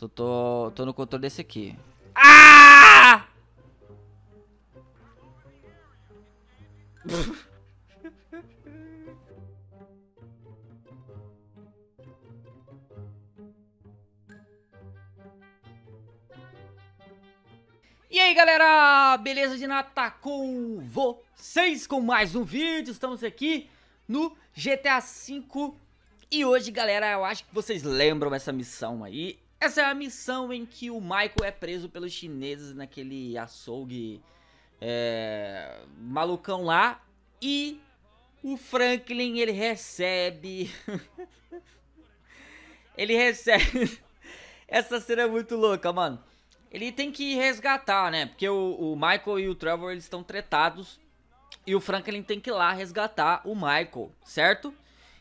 Tô, tô, tô no controle desse aqui. Ah! E aí galera, beleza de nata com vocês com mais um vídeo, estamos aqui no GTA V E hoje galera, eu acho que vocês lembram essa missão aí essa é a missão em que o Michael é preso pelos chineses naquele açougue é, malucão lá. E o Franklin, ele recebe... ele recebe... Essa cena é muito louca, mano. Ele tem que resgatar, né? Porque o, o Michael e o Trevor, eles estão tretados. E o Franklin tem que ir lá resgatar o Michael, certo?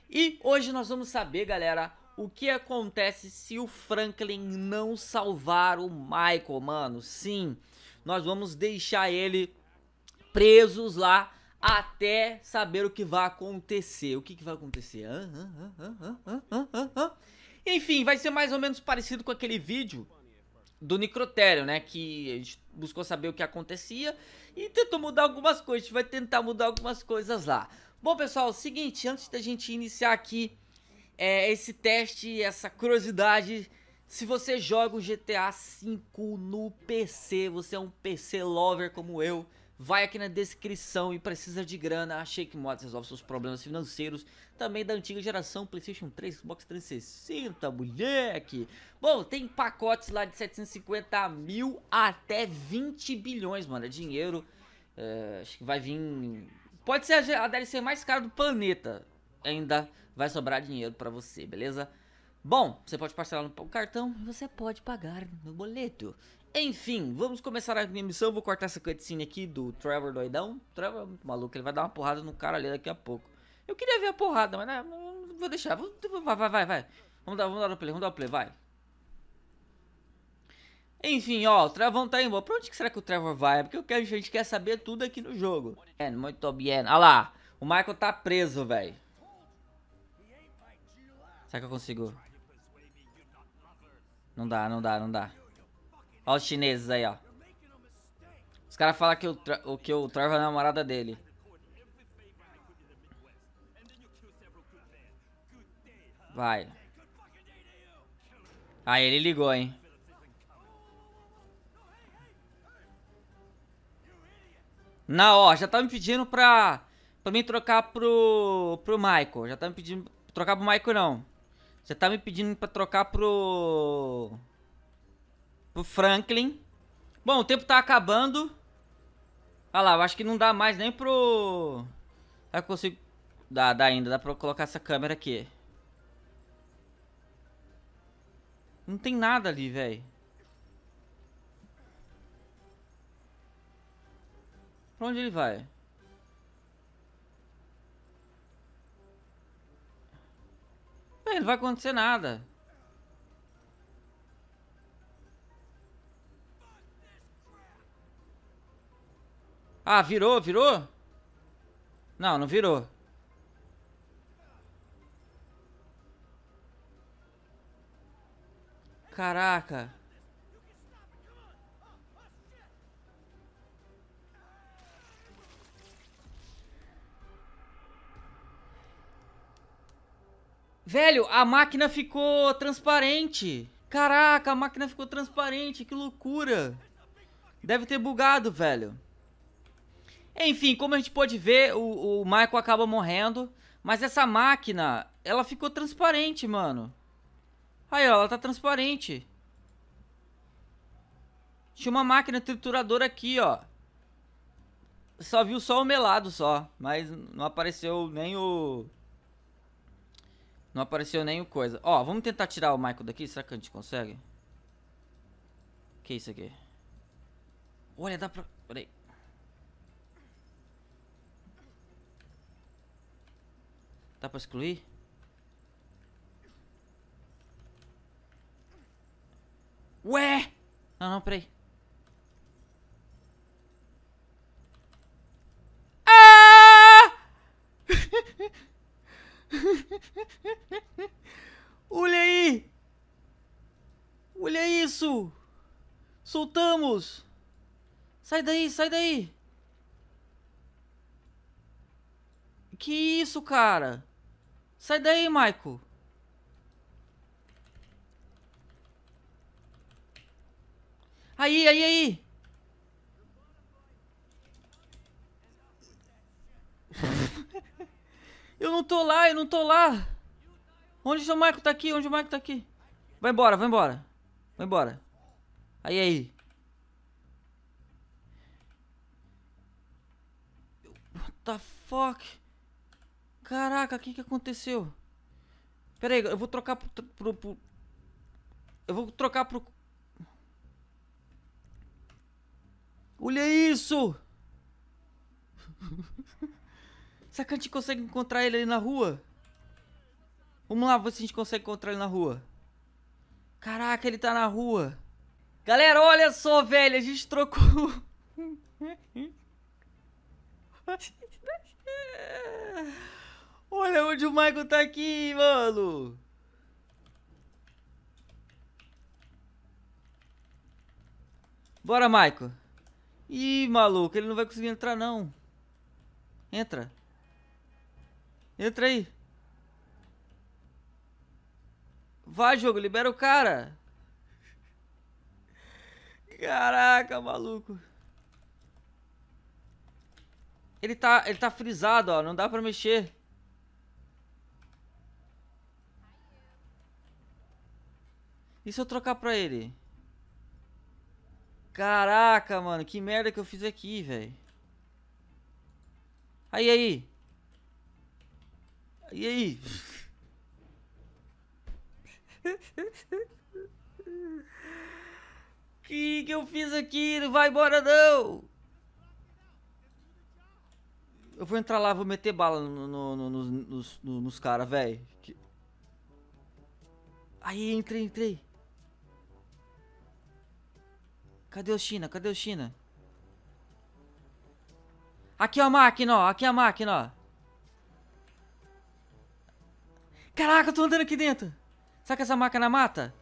E hoje nós vamos saber, galera, o que acontece se o Franklin não salvar o Michael, mano? Sim, nós vamos deixar ele presos lá até saber o que vai acontecer. O que, que vai acontecer? Ah, ah, ah, Enfim, vai ser mais ou menos parecido com aquele vídeo do Necrotério, né? Que a gente buscou saber o que acontecia e tentou mudar algumas coisas. A gente vai tentar mudar algumas coisas lá. Bom, pessoal, é seguinte, antes da gente iniciar aqui é, esse teste, essa curiosidade. Se você joga o GTA V no PC, você é um PC lover como eu, vai aqui na descrição e precisa de grana, a Shake Mods resolve seus problemas financeiros, também da antiga geração, Playstation 3, Xbox 360, moleque! Bom, tem pacotes lá de 750 mil até 20 bilhões, mano, é dinheiro, é, acho que vai vir... Pode ser a DLC mais cara do planeta, ainda vai sobrar dinheiro para você, beleza? Bom, você pode parcelar no cartão e você pode pagar no boleto. Enfim, vamos começar a minha missão. Vou cortar essa cutscene aqui do Trevor doidão. Trevor é muito maluco, ele vai dar uma porrada no cara ali daqui a pouco. Eu queria ver a porrada, mas né, não, vou deixar. Vai, vai, vai, vai. Vamos dar, vamos dar o play, vamos dar o play, vai. Enfim, ó, o Trevor tá indo. Pra onde que será que o Trevor vai? É porque eu quero, a gente quer saber tudo aqui no jogo. É, muito bem. Olha lá, o Michael tá preso, velho. Será que eu consigo? Não dá, não dá, não dá. Olha os chineses aí, ó. Os caras falam que o, o que o Trevor é a namorada dele. Vai. Aí ele ligou, hein. Na ó, já tá me pedindo pra, pra mim trocar pro, pro Michael. Já tá me pedindo trocar pro Michael, não. Você tá me pedindo pra trocar pro... Pro Franklin. Bom, o tempo tá acabando. Ah lá, eu acho que não dá mais nem pro... Será tá, que eu consigo... Dá, dá ainda. Dá pra colocar essa câmera aqui. Não tem nada ali, velho. Pra onde ele vai? É, não vai acontecer nada. Ah, virou, virou? Não, não virou. Caraca. Velho, a máquina ficou transparente. Caraca, a máquina ficou transparente, que loucura. Deve ter bugado, velho. Enfim, como a gente pode ver, o, o Michael acaba morrendo. Mas essa máquina, ela ficou transparente, mano. Aí, ó, ela tá transparente. Tinha uma máquina trituradora aqui, ó. Só viu só o melado, só. Mas não apareceu nem o... Não apareceu nenhuma coisa. Ó, vamos tentar tirar o Michael daqui. Será que a gente consegue? O que é isso aqui? Olha, dá pra... Peraí. Dá pra excluir? Ué! Não, não, peraí. Olha aí! Olha isso! Soltamos! Sai daí, sai daí! Que isso, cara? Sai daí, Maico, Aí, aí, aí! Eu não tô lá, eu não tô lá. Onde o Michael tá aqui? Onde o Michael tá aqui? Vai embora, vai embora. Vai embora. Aí, aí. What the fuck? Caraca, o que que aconteceu? Pera aí, eu vou trocar pro, pro, pro... Eu vou trocar pro... Olha isso! Será que a gente consegue encontrar ele ali na rua? Vamos lá ver se a gente consegue encontrar ele na rua. Caraca, ele tá na rua. Galera, olha só, velho. A gente trocou... olha onde o Michael tá aqui, mano. Bora, Michael. Ih, maluco, ele não vai conseguir entrar, não. Entra. Entra aí. Vai, jogo, libera o cara. Caraca, maluco. Ele tá, ele tá frisado, ó. Não dá pra mexer. E se eu trocar pra ele? Caraca, mano. Que merda que eu fiz aqui, velho. Aí, aí. E aí? que que eu fiz aqui? Não vai embora não! Eu vou entrar lá, vou meter bala no, no, no, nos, nos caras, velho. Que... Aí, entrei, entrei. Cadê o China? Cadê o China? Aqui é a máquina, ó. Aqui é a máquina, ó. Caraca, eu tô andando aqui dentro. Será que é essa máquina mata?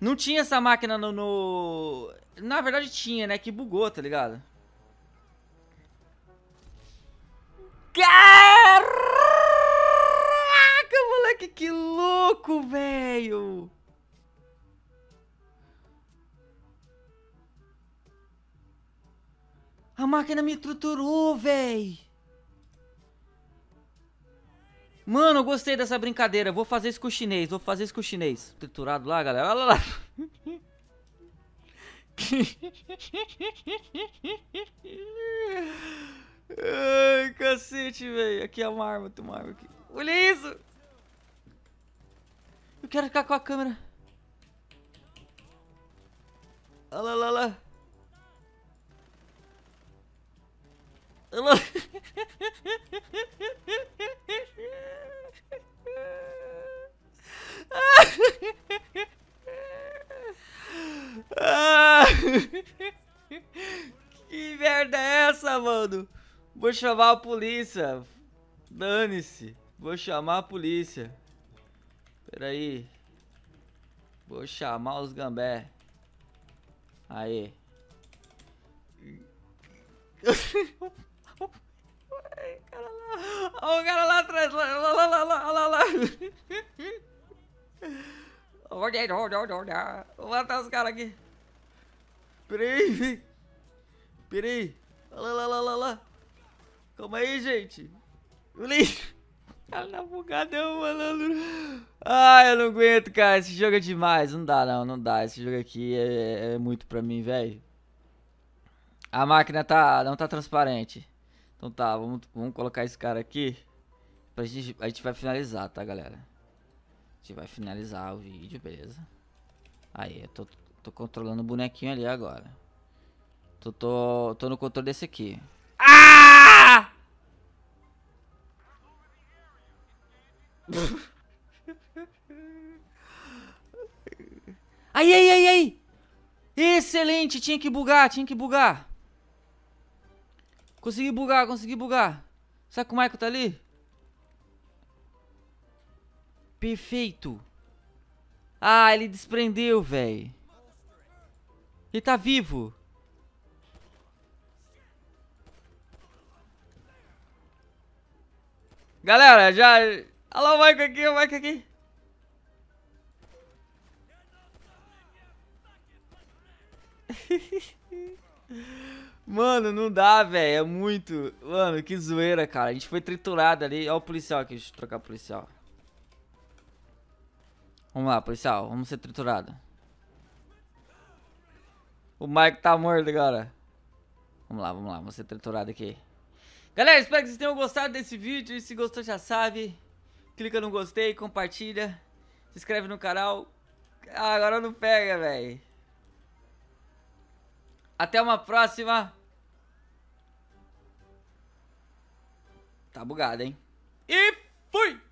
Não tinha essa máquina no, no... Na verdade tinha, né? Que bugou, tá ligado? Caraca, moleque, que louco, velho! A máquina me triturou, velho! Mano, eu gostei dessa brincadeira. Vou fazer isso com o chinês. Vou fazer isso com o chinês. Triturado lá, galera. Olha lá. Ai, cacete, velho. Aqui é uma arma. Tem uma arma aqui. Olha isso. Eu quero ficar com a câmera. Olha lá, olha lá. não... que merda é essa, mano? Vou chamar a polícia. Dane-se. Vou chamar a polícia. Pera aí. Vou chamar os gambé. Aí. Ai, cara lá. o cara lá atrás. Lá, lá, lá, lá, lá, lá. Vou matar os caras aqui. Peraí. Peraí. Olha lá, lá, lá, lá. Calma aí, gente. Lixo. Cara na bugadão, malandro. Ah, eu não aguento, cara. Esse jogo é demais. Não dá, não. Não dá. Esse jogo aqui é, é, é muito pra mim, velho. A máquina tá, não tá transparente. Então tá, vamos, vamos colocar esse cara aqui. Pra gente, a gente vai finalizar, tá, galera? A gente vai finalizar o vídeo, beleza? Aí, eu tô, tô controlando o bonequinho ali agora. Tô, tô, tô no controle desse aqui. Ah! aí aí aí Excelente! Tinha que bugar, tinha que bugar. Consegui bugar, consegui bugar. Será é que o Michael tá ali? Perfeito. Ah, ele desprendeu, velho. Ele tá vivo. Galera, já... Olha lá o Michael aqui, o Michael aqui. Mano, não dá, velho. É muito. Mano, que zoeira, cara. A gente foi triturado ali. Ó o policial aqui. Deixa eu trocar policial. Vamos lá, policial. Vamos ser triturado. O Mike tá morto agora. Vamos lá, vamos lá. Vamos ser triturado aqui. Galera, espero que vocês tenham gostado desse vídeo. E se gostou, já sabe. Clica no gostei, compartilha. Se inscreve no canal. Ah, agora não pega, velho. Até uma próxima. Tá bugado, hein? E fui!